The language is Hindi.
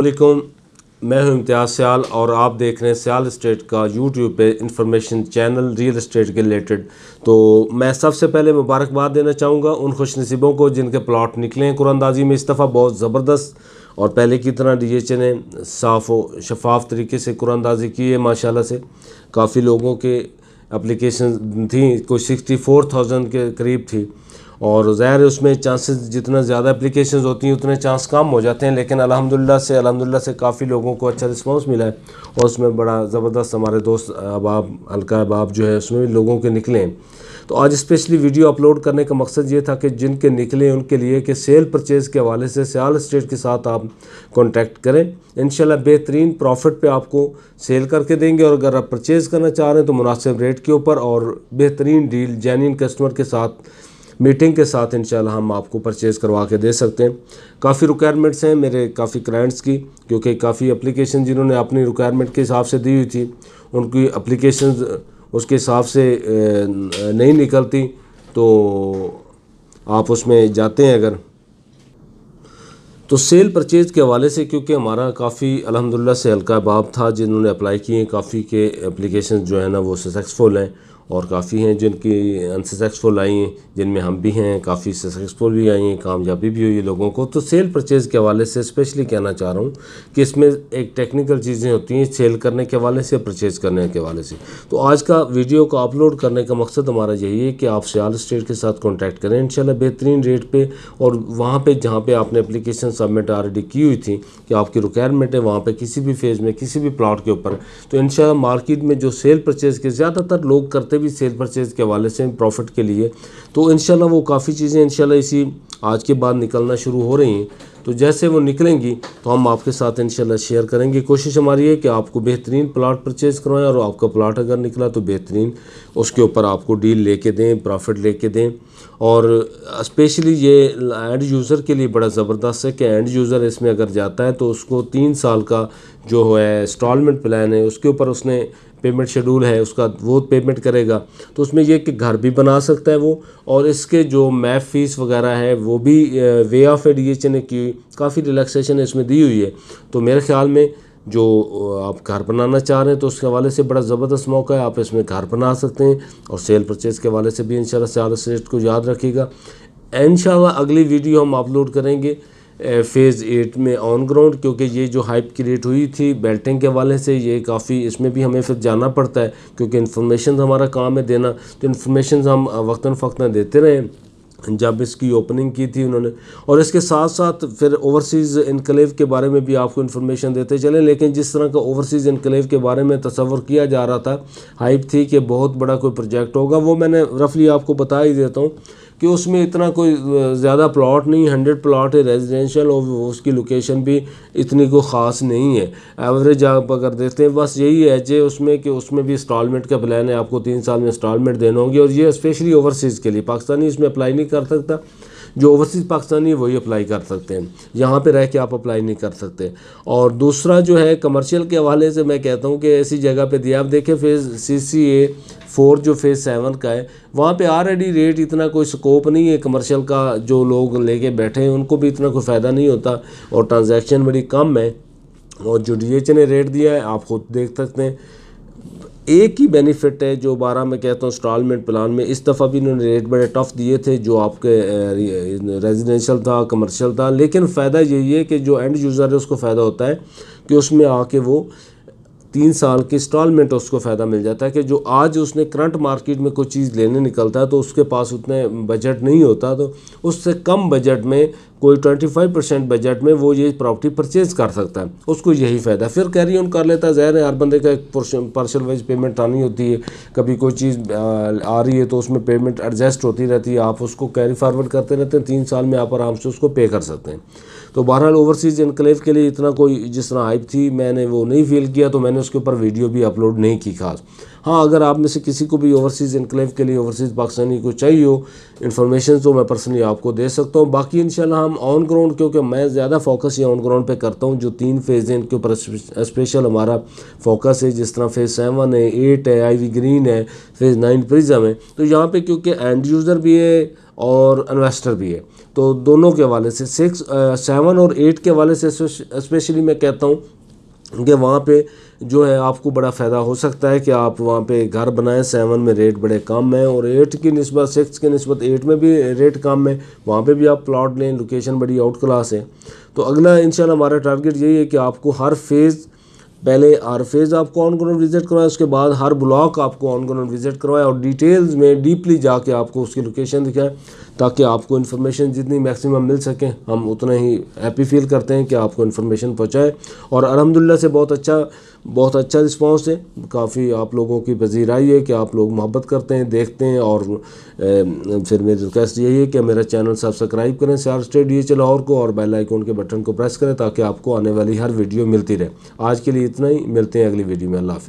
अलकुम मैं हूं इम्तियाज़ सयाल और आप देख रहे हैं सयाल स्टेट का यूट्यूब पे इंफॉर्मेशन चैनल रियल इस्टेट के रिलेटेड तो मैं सबसे पहले मुबारकबाद देना चाहूँगा उन खुश नसीबों को जिनके प्लाट निकले हैं कुरानदाजी में इस दफ़ा बहुत ज़बरदस्त और पहले की तरह डी एच ए ने साफ़ शफाफ तरीके से कुरानदाजी की है माशाला से काफ़ी लोगों के अप्लीकेशन थी कोई सिक्सटी फोर थाउजेंड के करीब थी और ज़ाहिर उसमें चांसेस जितना ज़्यादा एप्लीकेशन होती हैं उतने चांस कम हो जाते हैं लेकिन अल्हम्दुलिल्लाह से अलहमदिल्ला से काफ़ी लोगों को अच्छा रिस्पांस मिला है और उसमें बड़ा ज़बरदस्त हमारे दोस्त अहबाब हल्का अहबाब जो है उसमें भी लोगों के निकले हैं तो आज स्पेशली वीडियो अपलोड करने का मकसद ये था कि जिनके निकले उनके लिए कि सेल परचेज़ के हवाले से सियाल स्टेट के साथ आप कॉन्टैक्ट करें इन बेहतरीन प्रॉफिट पे आपको सेल करके देंगे और अगर आप परचेज़ करना चाह रहे हैं तो मुनासिब रेट के ऊपर और बेहतरीन डील जैनिन कस्टमर के साथ मीटिंग के साथ इंशाल्लाह हम आपको परचेज़ करवा के दे सकते हैं काफ़ी रिक्वायरमेंट्स हैं मेरे काफ़ी क्लाइंट्स की क्योंकि काफ़ी अप्लीकेशन जिन्होंने अपनी रिक्वायरमेंट के हिसाब से दी हुई थी उनकी अप्लीकेशन उसके हिसाब से नहीं निकलती तो आप उसमें जाते हैं अगर तो सेल परचेज़ के हवाले से क्योंकि हमारा काफ़ी अलहमदिल्ला से हल्का बाब था जिन्होंने अप्लाई किए काफ़ी के एप्लीकेशन जो है ना वो सक्सेसफुल हैं और काफ़ी हैं जिनकी अनसक्सेसफुल आई हैं जिनमें हम भी हैं काफ़ी सक्सेसफुल भी आई हैं कामयाबी भी हुई है लोगों को तो सेल परचेज़ के हवाले से स्पेशली कहना चाह रहा हूँ कि इसमें एक टेक्निकल चीज़ें होती हैं सेल करने के हवाले से परचेज़ करने के हवाले से तो आज का वीडियो को अपलोड करने का मकसद हमारा यही है कि आप सियाल स्टेट के साथ कॉन्टैक्ट करें इन बेहतरीन रेट पर और वहाँ पर जहाँ पर आपने अप्लीकेशन सबमिट ऑलरेडी की हुई थी कि आपकी रिक्वायरमेंट है वहाँ पर किसी भी फेज़ में किसी भी प्लाट के ऊपर तो इन मार्केट में जो सेल परचेज़ के ज़्यादातर लोग करते करते भी सेल परचेज के हवाले से प्रॉफिट के लिए तो इन वो काफ़ी चीज़ें इन इसी आज के बाद निकलना शुरू हो रही हैं तो जैसे वो निकलेंगी तो हम आपके साथ इन शेयर करेंगे कोशिश हमारी है कि आपको बेहतरीन प्लाट परचेज़ करवाएं और आपका प्लाट अगर निकला तो बेहतरीन उसके ऊपर आपको डील लेके दें प्रॉफिट लेके दें और स्पेशली ये एंड यूज़र के लिए बड़ा ज़बरदस्त है कि एंड यूज़र इसमें अगर जाता है तो उसको तीन साल का जो है इंस्टॉलमेंट प्लान है उसके ऊपर उसने पेमेंट शेड्यूल है उसका वो पेमेंट करेगा तो उसमें यह कि घर भी बना सकता है वो और इसके जो मैप फीस वगैरह है वो भी वे ऑफ एडिएशन ने की काफ़ी रिलैक्सेशन इसमें दी हुई है तो मेरे ख्याल में जो आप घर बनाना चाह रहे हैं तो उसके हवाले से बड़ा ज़बरदस्त मौका है आप इसमें घर बना सकते हैं और सेल परचेज़ के हवाले से भी इन शाला को याद रखिएगा इन अगली वीडियो हम अपलोड करेंगे फेज़ एट में ऑन ग्राउंड क्योंकि ये जो हाइप क्रिएट हुई थी बेल्टिंग के हवाले से ये काफ़ी इसमें भी हमें फिर जाना पड़ता है क्योंकि इन्फॉर्मेशन हमारा काम है देना तो इन्फॉर्मेशन हम वक्ता फ़क्ता देते रहें जब इसकी ओपनिंग की थी उन्होंने और इसके साथ साथ फिर ओवरसीज़ इनकलेव के बारे में भी आपको इन्फॉर्मेशन देते चले लेकिन जिस तरह का ओवरसीज़ इनकलेव के बारे में तस्वर किया जा रहा था हाइप थी कि बहुत बड़ा कोई प्रोजेक्ट होगा वो मैंने रफली आपको बता ही देता हूँ कि उसमें इतना कोई ज़्यादा प्लॉट नहीं हंड्रेड प्लॉट है रेजिडेंशियल और उसकी लोकेशन भी इतनी को ख़ास नहीं है एवरेज आप अगर देखते हैं बस यही है जे उसमें कि उसमें भी इंस्टॉलमेंट का प्लान है आपको तीन साल में इंस्टॉलमेंट देना होगी और ये स्पेशली ओवरसीज़ के लिए पाकिस्तानी इसमें अप्लाई नहीं कर सकता जो ओवरसीज़ पाकिस्तानी है वही अप्लाई कर सकते हैं यहाँ पे रह के आप अप्लाई नहीं कर सकते और दूसरा जो है कमर्शियल के हवाले से मैं कहता हूँ कि ऐसी जगह पे दिया आप देखें phase C C A four जो फेज़ सेवन का है वहाँ पे ऑलरेडी रेट इतना कोई स्कोप नहीं है कमर्शियल का जो लोग लेके बैठे हैं उनको भी इतना कोई फ़ायदा नहीं होता और ट्रांजेक्शन बड़ी कम है और जो डी एच ने रेट दिया है आप खुद देख सकते हैं एक ही बेनिफिट है जो बारह में कहता हूँ इंस्टॉलमेंट प्लान में इस दफ़ा भी इन्होंने रेट बड़े टफ दिए थे जो आपके रेजिडेंशल था कमर्शियल था लेकिन फ़ायदा यही है कि जो एंड यूज़र है उसको फ़ायदा होता है कि उसमें आके वो तीन साल की इंस्टॉलमेंट उसको फ़ायदा मिल जाता है कि जो आज उसने करंट मार्केट में कोई चीज़ लेने निकलता है तो उसके पास उतने बजट नहीं होता तो उससे कम बजट में कोई 25 परसेंट बजट में वो ये प्रॉपर्टी परचेज कर सकता है उसको यही फ़ायदा फिर कैरी ऑन कर लेता है ज़ाहिर है हर बंदे का एक पार्शल वाइज पेमेंट आनी होती है कभी कोई चीज़ आ रही है तो उसमें पेमेंट एडजस्ट होती रहती है आप उसको कैरी फॉरवर्ड करते रहते हैं तीन साल में आप आराम से उसको पे कर सकते हैं तो बहरहाल ओवरसीज़ इनकलेव के लिए इतना कोई जिस तरह हाइप थी मैंने वो नहीं फील किया तो मैंने उसके ऊपर वीडियो भी अपलोड नहीं की खास हाँ अगर आप में से किसी को भी ओवरसीज़ इनक्लेव के लिए ओवरसीज़ पाकिस्तानी को चाहिए हो इन्फॉर्मेशन तो मैं पर्सनली आपको दे सकता हूँ बाकी इन हम ऑन ग्राउंड क्योंकि मैं ज़्यादा फोकस ये ऑन ग्राउंड पर करता हूँ जो तीन फेज़ हैं इनके ऊपर स्पेशल हमारा फोकस है जिस तरह फेज़ सेवन है एट है वी ग्रीन है फेज़ नाइन प्रिजम है तो यहाँ पर क्योंकि एंड यूज़र भी है और इन्वेस्टर भी है तो दोनों के हवाले से सिक्स सेवन और एट के हवाले से स्पेशली मैं कहता हूँ कि वहाँ पे जो है आपको बड़ा फ़ायदा हो सकता है कि आप वहाँ पे घर बनाएं सेवन में रेट बड़े कम हैं और एट की नस्बत सिक्स की नस्बत एट में भी रेट कम है वहाँ पे भी आप प्लाट लें लोकेशन बड़ी आउट क्लास है तो अगला इंशाल्लाह हमारा टारगेट यही है कि आपको हर फेज़ पहले हर फेज़ आपको ऑन ग्राउंड विज़िट करवाएं उसके बाद हर ब्लॉक आपको ऑन ग्राउंड विज़िट करवाएं और डिटेल्स में डीपली जाके आपको उसकी लोकेशन दिखाएं ताकि आपको इन्फॉर्मेशन जितनी मैक्सिमम मिल सके हम उतना ही हैप्पी फील करते हैं कि आपको इन्फॉर्मेशन पहुँचाएँ और अलहमदिल्ला से बहुत अच्छा बहुत अच्छा रिस्पांस है काफ़ी आप लोगों की पजीराई है कि आप लोग मोहब्बत करते हैं देखते हैं और ए, फिर मेरी रिक्वेस्ट यही है कि मेरा चैनल सब्सक्राइब करें स्टेड ये डी और को और बेल आइकॉन के बटन को प्रेस करें ताकि आपको आने वाली हर वीडियो मिलती रहे आज के लिए इतना ही मिलते हैं अगली वीडियो में अल्लाह